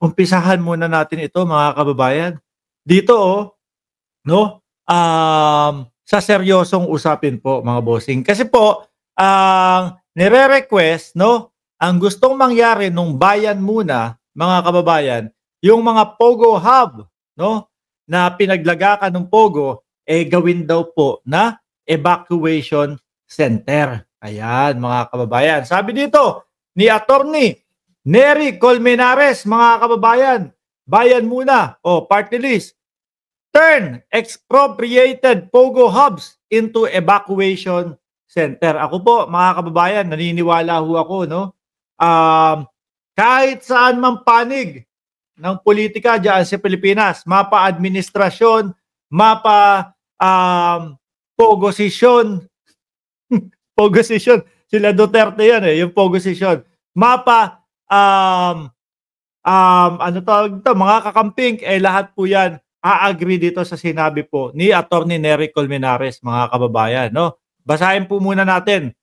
umpisahan muna natin ito mga kababayan. Dito oh, no? Um, sa seryosong usapin po mga bossing. Kasi po ang uh, nire-request, no? Ang gustong mangyari nung bayan muna, mga kababayan, yung mga Pogo Hub, no? Na pinaglagakan ng Pogo, eh gawin daw po na evacuation center. Ayan, mga kababayan. Sabi dito ni attorney Neri Colmenares, mga kababayan, bayan muna, o oh, party list. Turn expropriated Pogo hubs into evacuation center. Ako po, mga kababayan, naniniwala ho ako, no? Um, kahit saan man panig ng politika diyan sa Pilipinas, mapa-administrasyon, mapa um, pogosisyon, pogosisyon, sila Duterte yan eh, yung pogosisyon, mapa um, um, ano tawag ito, mga kakamping, eh lahat po yan a-agree dito sa sinabi po ni Attorney Nery Colmenares, mga kababayan. No? Basahin po muna natin.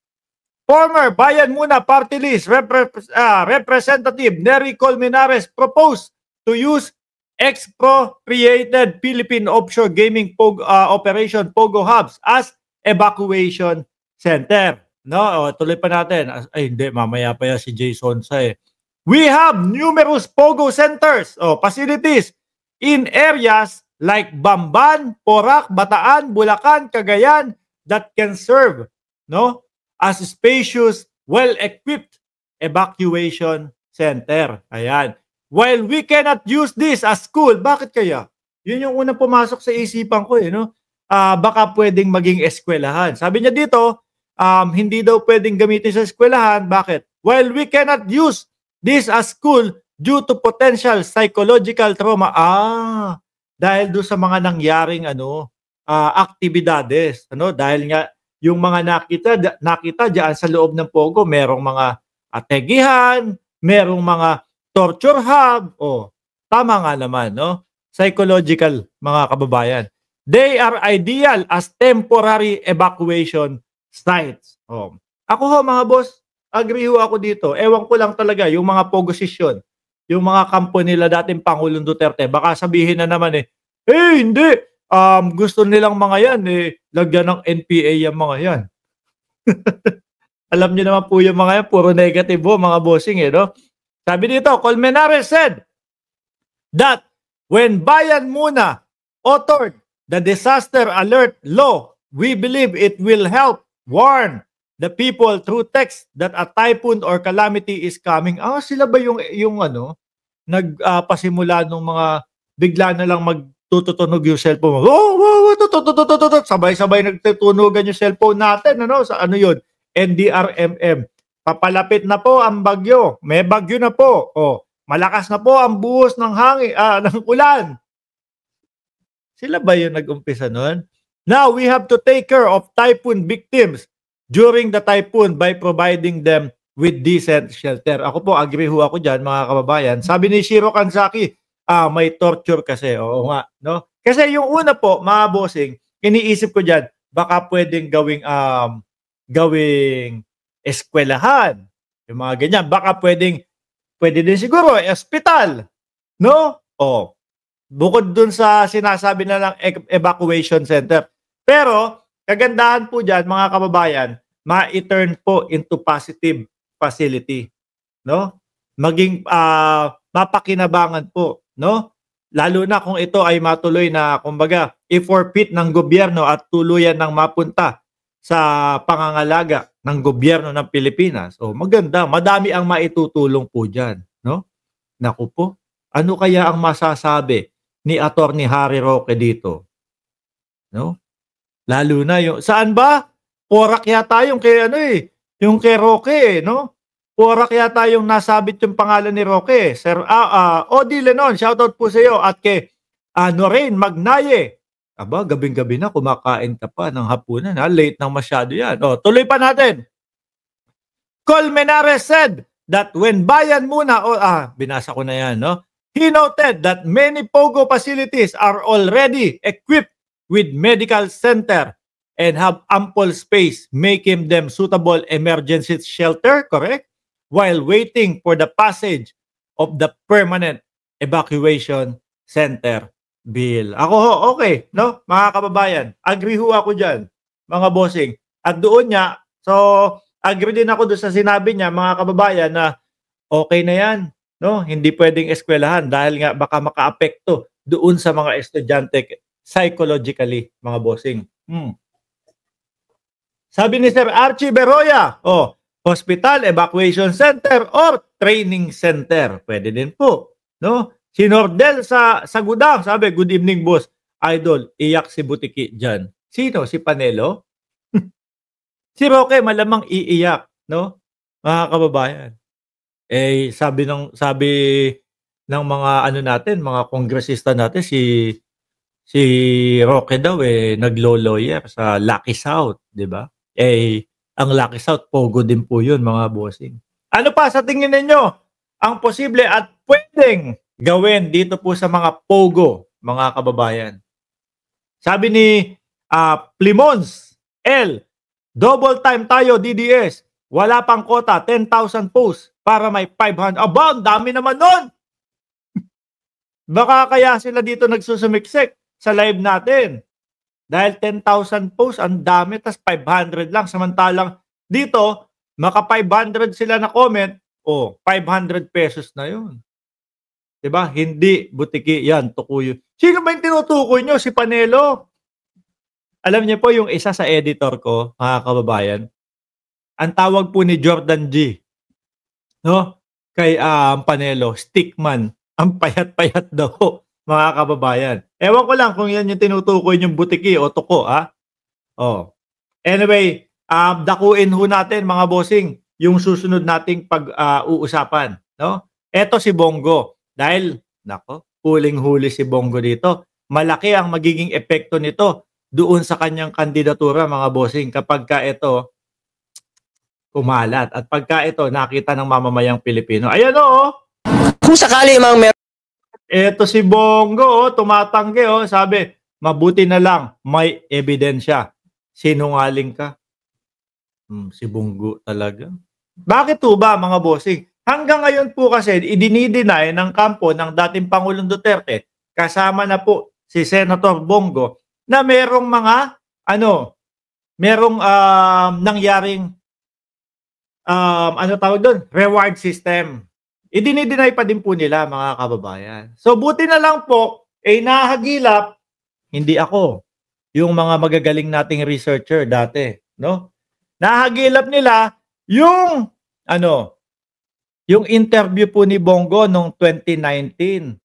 Former Bayan Muna Party List Repre- uh, Representative Nery Colmenares proposed to use expropriated Philippine offshore gaming pog, uh, operation Pogo Hubs as evacuation center. No, o, tuloy pa natin. Ay, hindi, mamaya pa yan si Jason sa eh. We have numerous POGO centers or facilities in areas like Bamban, Porac, Bataan, Bulacan, Cagayan that can serve no as spacious, well-equipped evacuation center. Ayan. While we cannot use this as school, bakit kaya? Yun yung unang pumasok sa isipan ko eh, no? Uh, baka pwedeng maging eskwelahan. Sabi niya dito, um, hindi daw pwedeng gamitin sa eskwelahan. Bakit? While we cannot use this are school due to potential psychological trauma. Ah, dahil do sa mga nangyaring ano, uh, aktibidades, ano, dahil nga yung mga nakita nakita diyan sa loob ng Pogo, merong mga ategihan, merong mga torture hub. Oh, tama nga naman, no? Psychological mga kababayan. They are ideal as temporary evacuation sites. Oh. Ako ho mga boss, Agree ho ako dito. Ewan ko lang talaga yung mga pogosisyon, yung mga kampo nila dating Pangulong Duterte. Baka sabihin na naman eh, eh hey, hindi, um, gusto nilang mga yan eh, lagyan ng NPA yung mga yan. Alam niyo naman po yung mga yan, puro negative ho, mga bossing eh, no? Sabi dito, Colmenares said that when Bayan Muna authored the disaster alert law, we believe it will help warn the people through text that a typhoon or calamity is coming. Ah, sila ba yung yung ano nagpasimula ah, uh, ng mga bigla na lang magtutunog yung cellphone. Oh, wow, oh, oh, oh, sabay-sabay nagtutunogan yung cellphone natin, ano? Sa ano 'yun? NDRMM. Papalapit na po ang bagyo. May bagyo na po. Oh, malakas na po ang buhos ng hangin, ah, ng ulan. Sila ba 'yung nag-umpisa noon? Now we have to take care of typhoon victims during the typhoon by providing them with decent shelter. Ako po, agree ho ako dyan mga kababayan. Sabi ni Shiro Kanzaki, ah, may torture kasi. Oo nga. No? Kasi yung una po, mga bossing, iniisip ko dyan, baka pwedeng gawing, um, gawing eskwelahan. Yung mga ganyan. Baka pwedeng, pwede din siguro, hospital. No? O. Bukod dun sa sinasabi na ng e-, evacuation center. Pero, Kagandahan po diyan mga kababayan, ma-turn po into positive facility. No? Maging uh, mapakinabangan po. No? Lalo na kung ito ay matuloy na, kumbaga, i-forfeit ng gobyerno at tuluyan ng mapunta sa pangangalaga ng gobyerno ng Pilipinas. So maganda, madami ang maitutulong po diyan, No? Naku po, ano kaya ang masasabi ni Attorney Harry Roque dito? No? Lalo na yung, saan ba? Korak yata yung kay ano eh, yung kay Roque eh, no? Korak yata yung nasabit yung pangalan ni Roque. Sir, ah, uh, ah, Odi Lenon, shoutout po sa iyo at kay uh, Noreen Magnaye. Aba, gabing-gabi na, kumakain ka pa ng hapunan. Ha? Late na masyado yan. O, oh, tuloy pa natin. Colmenares said that when bayan muna, o, oh, ah, binasa ko na yan, no? He noted that many POGO facilities are already equipped with medical center and have ample space, making them suitable emergency shelter, correct? While waiting for the passage of the permanent evacuation center bill. Ako ho, okay, no? Mga kababayan, agree ho ako dyan, mga bossing. At doon niya, so agree din ako doon sa sinabi niya, mga kababayan, na okay na yan, no? Hindi pwedeng eskwelahan dahil nga baka makaapekto doon sa mga estudyante psychologically, mga bossing. Hmm. Sabi ni Sir Archie Beroya, oh, hospital, evacuation center, or training center. Pwede din po. No? Si Nordel sa, sa Gudang, sabi, good evening boss. Idol, iyak si Butiki dyan. Sino? Si Panelo? si Roque, malamang iiyak. No? Mga kababayan. Eh, sabi ng, sabi ng mga ano natin, mga kongresista natin, si si Roque daw eh naglo-lawyer sa Lucky South, 'di ba? Eh ang Lucky South pogo din po 'yun mga bossing. Ano pa sa tingin ninyo ang posible at pwedeng gawin dito po sa mga pogo, mga kababayan? Sabi ni uh, Plimons L, double time tayo DDS. Wala pang kota, 10,000 posts para may 500. Aba, dami naman nun! Baka kaya sila dito nagsusumiksik sa live natin. Dahil 10,000 posts, ang dami, tas 500 lang. Samantalang dito, maka 500 sila na comment, o oh, 500 pesos na yun. Diba? Hindi butiki yan, tukuyo. Sino ba yung tinutukoy nyo? Si Panelo? Alam niyo po, yung isa sa editor ko, mga kababayan, ang tawag po ni Jordan G. No? Kay um, uh, Panelo, stickman. Ang payat-payat daw, mga kababayan. Ewan ko lang kung yan yung tinutukoy yung butiki o toko, ha? Oh. Anyway, um, dakuin ho natin mga bossing yung susunod nating pag-uusapan, uh, no? Eto si Bongo dahil nako, huling-huli si Bongo dito. Malaki ang magiging epekto nito doon sa kanyang kandidatura mga bossing kapag ka ito kumalat at pagka ito nakita ng mamamayang Pilipino. Ayan oo. Oh! Kung sakali mang mer Eto si Bongo, oh, tumatanggi, oh, sabi, mabuti na lang, may ebidensya. Sinungaling ka. Hmm, si Bongo talaga. Bakit po ba, mga bossing? Hanggang ngayon po kasi, idinideny ng kampo ng dating Pangulong Duterte, kasama na po si Senator Bongo, na merong mga, ano, merong uh, nangyaring, um, ano tawag doon, reward system idinideny eh, pa din po nila mga kababayan. So buti na lang po, ay eh, nahagilap, hindi ako, yung mga magagaling nating researcher dati, no? Nahagilap nila yung ano, yung interview po ni Bongo noong 2019